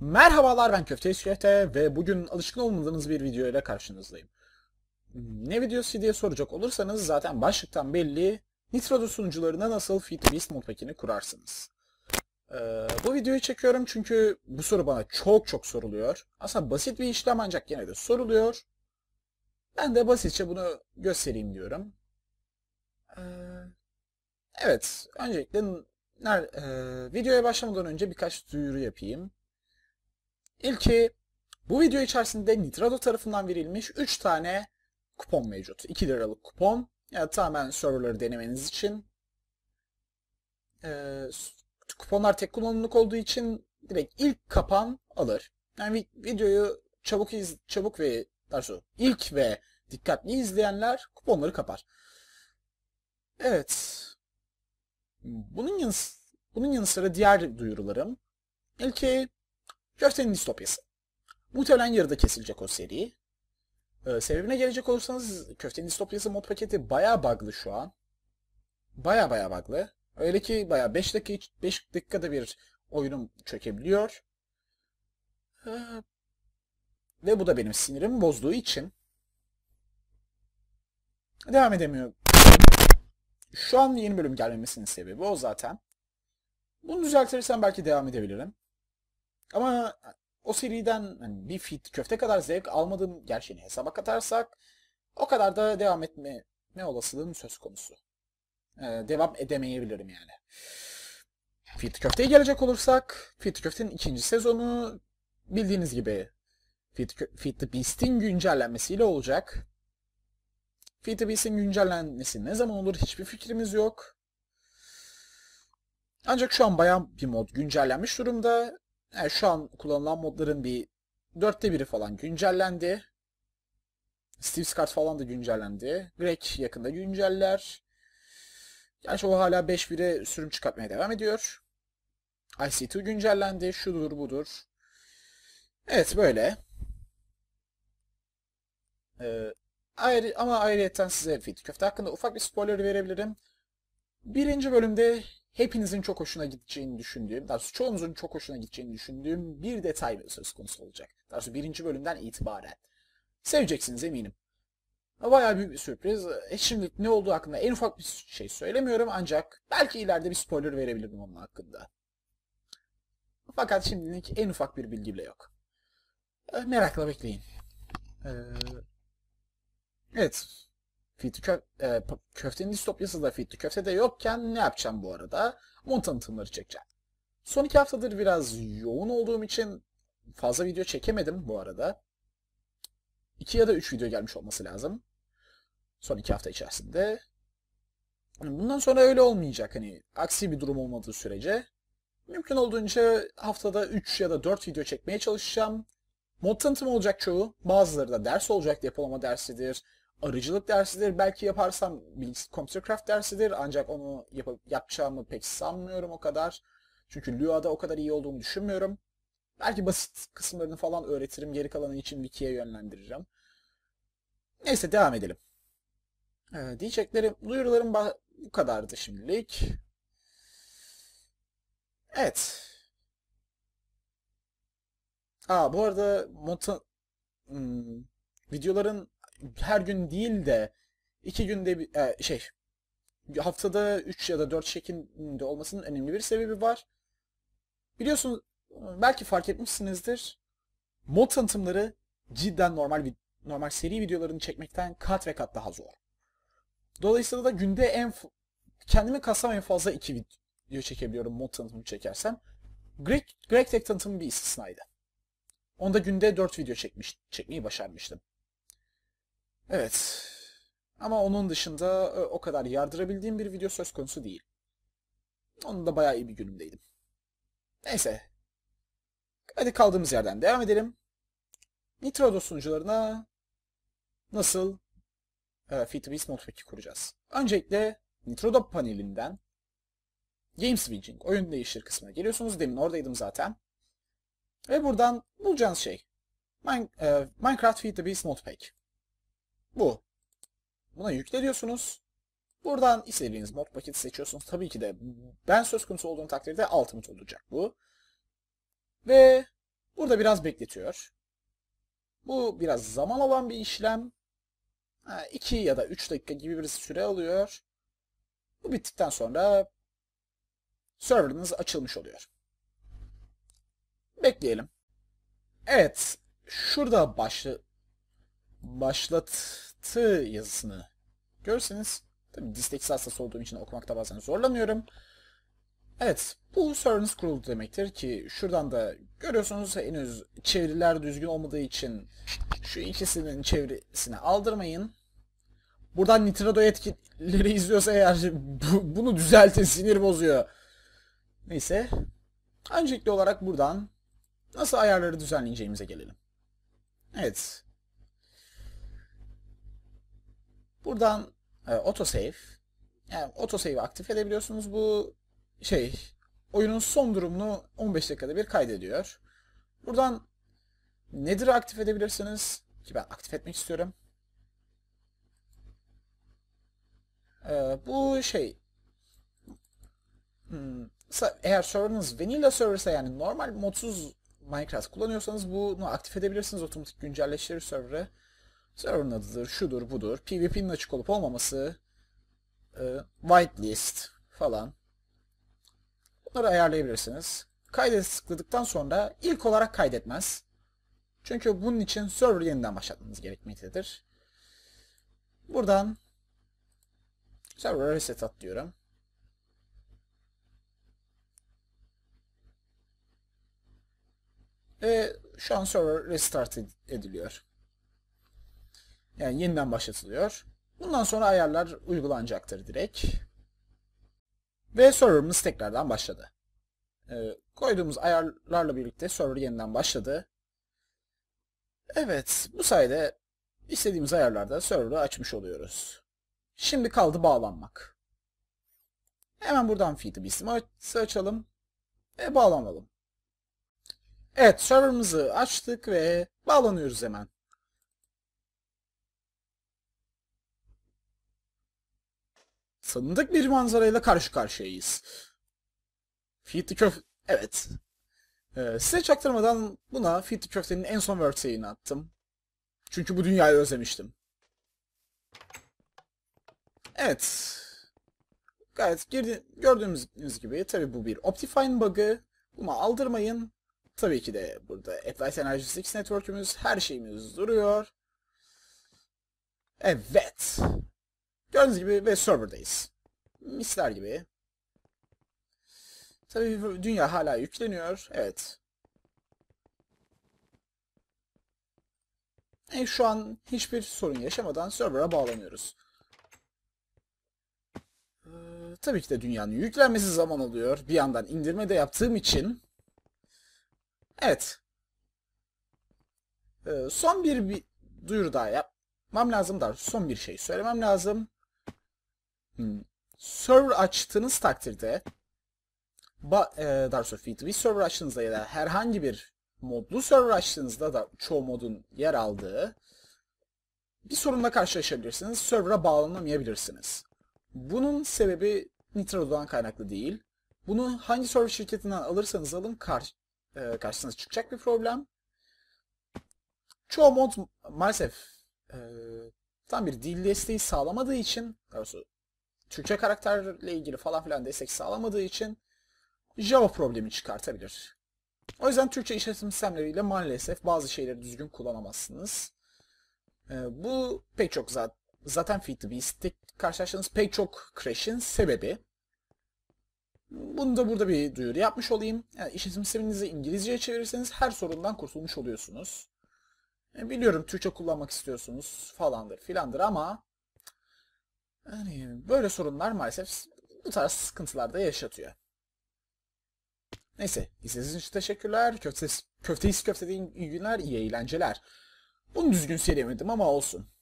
Merhabalar ben Köfte Şehte ve bugün alışkın olmadığınız bir video ile karşınızdayım. Ne videosu diye soracak olursanız zaten başlıktan belli Nitrodo sunucularına nasıl FitBeast modpackini kurarsınız. Ee, bu videoyu çekiyorum çünkü bu soru bana çok çok soruluyor. Aslında basit bir işlem ancak yine de soruluyor. Ben de basitçe bunu göstereyim diyorum. Ee, evet, öncelikle e, videoya başlamadan önce birkaç duyuru yapayım. İlki bu video içerisinde Nitrado tarafından verilmiş 3 tane kupon mevcut. 2 liralık kupon. Yani tamamen serverları denemeniz için. Ee, kuponlar tek kullanımlık olduğu için direkt ilk kapan alır. Yani videoyu çabuk iz çabuk ve daha ilk ve dikkatli izleyenler kuponları kapar. Evet. Bunun yanı, bunun yanı sıra diğer duyurularım. İlki Köftenin distopyası. Muhtemelen yarıda kesilecek o seri. Ee, sebebine gelecek olursanız Köftenin distopyası mod paketi baya bug'lı şu an. Baya baya bug'lı. Öyle ki baya 5 dakika 5 dakikada bir oyunum çökebiliyor. Ee, ve bu da benim sinirim bozduğu için devam edemiyor. Şu an yeni bölüm gelmemesinin sebebi o zaten. Bunu düzeltirsem belki devam edebilirim. Ama e, o seriden hani bir fit köfte kadar zevk almadığım gerçeğini hesaba katarsak o kadar da devam etme ne olasılığım söz konusu. Ee, devam edemeyebilirim yani. Fit Köfte'ye gelecek olursak Fit Köfte'nin ikinci sezonu bildiğiniz gibi Fit, Fit the Beast'in güncellenmesiyle olacak. Fit the Beast'in güncellenmesi ne zaman olur hiçbir fikrimiz yok. Ancak şu an bayağı bir mod güncellenmiş durumda yani şu an kullanılan modların bir dörtte biri falan güncellendi. Steve Scott falan da güncellendi. Greg yakında günceller. Gerçi o hala 5.1'e sürüm çıkartmaya devam ediyor. IC2 güncellendi. Şudur budur. Evet böyle. Ee, ayrı, ama ayrıyeten size Fitli Köfte hakkında ufak bir spoiler verebilirim. Birinci bölümde hepinizin çok hoşuna gideceğini düşündüğüm, daha doğrusu çoğunuzun çok hoşuna gideceğini düşündüğüm bir detay söz konusu olacak. Daha doğrusu birinci bölümden itibaren. Seveceksiniz eminim. Bayağı büyük bir sürpriz. E şimdi ne olduğu hakkında en ufak bir şey söylemiyorum ancak belki ileride bir spoiler verebilirim onun hakkında. Fakat şimdilik en ufak bir bilgi bile yok. E, merakla bekleyin. E, evet. Fitri köf e, köftenin distopyası da köfte de yokken ne yapacağım bu arada? Mont tanıtımları çekeceğim. Son iki haftadır biraz yoğun olduğum için fazla video çekemedim bu arada. İki ya da üç video gelmiş olması lazım. Son iki hafta içerisinde. Bundan sonra öyle olmayacak hani aksi bir durum olmadığı sürece. Mümkün olduğunca haftada 3 ya da 4 video çekmeye çalışacağım. Mod tanıtımı olacak çoğu. Bazıları da ders olacak depolama dersidir arıcılık dersidir belki yaparsam bilgisayar Computercraft dersidir ancak onu yap yapacağımı pek sanmıyorum o kadar. Çünkü Lua'da o kadar iyi olduğumu düşünmüyorum. Belki basit kısımlarını falan öğretirim. Geri kalanı için wiki'ye yönlendiririm. Neyse devam edelim. Ee, diyeceklerim, duyurularım bu kadardı şimdilik. Evet. Aa bu arada mont hmm, videoların her gün değil de iki günde bir e, şey haftada 3 ya da 4 şeklinde olmasının önemli bir sebebi var. Biliyorsunuz belki fark etmişsinizdir. Mod tanıtımları cidden normal bir normal seri videolarını çekmekten kat ve kat daha zor. Dolayısıyla da günde en kendimi kasam en fazla 2 video çekebiliyorum mod tanıtımı çekersem. Greg, Greg Tech tanıtımı bir istisnaydı. Onda günde 4 video çekmiş, çekmeyi başarmıştım. Evet. Ama onun dışında e, o kadar yardırabildiğim bir video söz konusu değil. Onun da bayağı iyi bir günümdeydim. Neyse. Hadi kaldığımız yerden devam edelim. Nitrodo sunucularına nasıl e, Fitbis Modpack'i kuracağız? Öncelikle Nitrodo panelinden Game Switching, oyun değiştir kısmına geliyorsunuz. Demin oradaydım zaten. Ve buradan bulacağınız şey e, Minecraft Feed the Beast Modpack. Bu. Buna yükle Buradan istediğiniz mod paketi seçiyorsunuz. Tabii ki de ben söz konusu olduğum takdirde Ultimate olacak bu. Ve burada biraz bekletiyor. Bu biraz zaman alan bir işlem. 2 ya da 3 dakika gibi bir süre alıyor. Bu bittikten sonra serverınız açılmış oluyor. Bekleyelim. Evet. Şurada başla başlat T yazısını görseniz. tabi disteksi hastası olduğum için okumakta bazen zorlanıyorum. Evet bu sorunuz kuruldu demektir ki şuradan da görüyorsunuz henüz çeviriler düzgün olmadığı için şu ikisinin çevirisini aldırmayın. Buradan nitrado etkileri izliyorsa eğer bunu düzeltin sinir bozuyor. Neyse. Öncelikli olarak buradan nasıl ayarları düzenleyeceğimize gelelim. Evet. Buradan e, autosave yani autosave'i aktif edebiliyorsunuz. Bu şey oyunun son durumunu 15 dakikada bir kaydediyor. Buradan nedir aktif edebilirsiniz ki ben aktif etmek istiyorum. Ee, bu şey hmm, eğer serverınız vanilla serverse yani normal modsuz Minecraft kullanıyorsanız bunu aktif edebilirsiniz otomatik güncelleştirir server'ı. Server'ın adıdır, şudur, budur. PvP'nin açık olup olmaması, e, whitelist falan. Bunları ayarlayabilirsiniz. Kaydet tıkladıktan sonra ilk olarak kaydetmez. Çünkü bunun için server yeniden başlatmanız gerekmektedir. Buradan server reset atlıyorum Ve şu an server restart ediliyor. Yani yeniden başlatılıyor. Bundan sonra ayarlar uygulanacaktır direkt. Ve serverımız tekrardan başladı. E, koyduğumuz ayarlarla birlikte server yeniden başladı. Evet, bu sayede istediğimiz ayarlarda server'ı açmış oluyoruz. Şimdi kaldı bağlanmak. Hemen buradan feedibis'i açalım ve bağlanalım. Evet, server'ımızı açtık ve bağlanıyoruz hemen. tanıdık bir manzarayla karşı karşıyayız. Feed the Köf... Evet. Ee, size çaktırmadan buna Feed the Köfte'nin en son Word attım. Çünkü bu dünyayı özlemiştim. Evet. Gayet girdi gördüğünüz gibi tabi bu bir Optifine bug'ı. Buna aldırmayın. Tabii ki de burada Applied Energy 6 network'ümüz, her şeyimiz duruyor. Evet. Gördüğünüz gibi ve serverdayız. Misler gibi. Tabii dünya hala yükleniyor. Evet. E şu an hiçbir sorun yaşamadan server'a bağlanıyoruz. Ee, tabii ki de dünyanın yüklenmesi zaman alıyor. Bir yandan indirme de yaptığım için. Evet. Ee, son bir, bir duyuru daha yapmam lazım da son bir şey söylemem lazım. Hmm. Server açtığınız takdirde ba, e, daha doğrusu server açtığınızda ya da herhangi bir modlu server açtığınızda da çoğu modun yer aldığı bir sorunla karşılaşabilirsiniz. Server'a bağlanamayabilirsiniz. Bunun sebebi Nitro'dan kaynaklı değil. Bunu hangi server şirketinden alırsanız alın kar, e, karşınıza çıkacak bir problem. Çoğu mod maalesef e, tam bir dil desteği sağlamadığı için, daha Türkçe karakterle ilgili falan filan destek sağlamadığı için Java problemi çıkartabilir. O yüzden Türkçe işletim sistemleriyle maalesef bazı şeyleri düzgün kullanamazsınız. Ee, bu pek çok zaten, zaten Feed Beast'te karşılaştığınız pek çok crash'in sebebi. Bunu da burada bir duyuru yapmış olayım. Yani ee, işletim sisteminizi İngilizceye çevirirseniz her sorundan kurtulmuş oluyorsunuz. Yani ee, biliyorum Türkçe kullanmak istiyorsunuz falandır filandır ama yani böyle sorunlar maalesef bu tarz sıkıntılar da yaşatıyor. Neyse izlediğiniz için teşekkürler. Köftesi, köfteyiz köfte iyi günler iyi eğlenceler. Bunu düzgün söyleyemedim ama olsun.